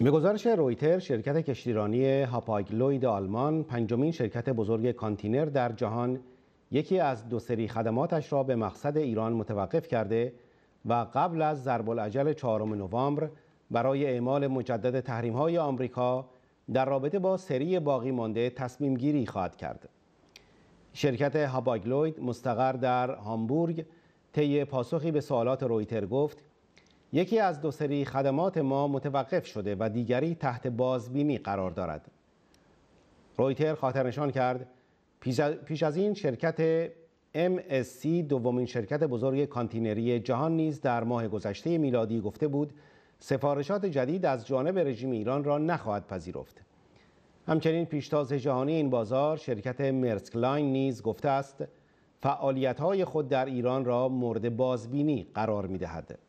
به گزارش رویتر شرکت کشتیرانی هاپاگلوید آلمان پنجمین شرکت بزرگ کانتینر در جهان یکی از دو سری خدماتش را به مقصد ایران متوقف کرده و قبل از ضرب العجل 4 نوامبر برای اعمال مجدد های آمریکا در رابطه با سری باقی مانده تصمیم گیری خواهد کرد. شرکت هاباگلوید مستقر در هامبورگ طی پاسخی به سوالات رویتر گفت یکی از دو سری خدمات ما متوقف شده و دیگری تحت بازبینی قرار دارد رویتر نشان کرد پیش از این شرکت MSC دومین شرکت بزرگ کانتینری جهان نیز در ماه گذشته میلادی گفته بود سفارشات جدید از جانب رژیم ایران را نخواهد پذیرفت همچنین پیشتاز جهانی این بازار شرکت مرسک لاین نیز گفته است فعالیت‌های خود در ایران را مورد بازبینی قرار می‌دهد.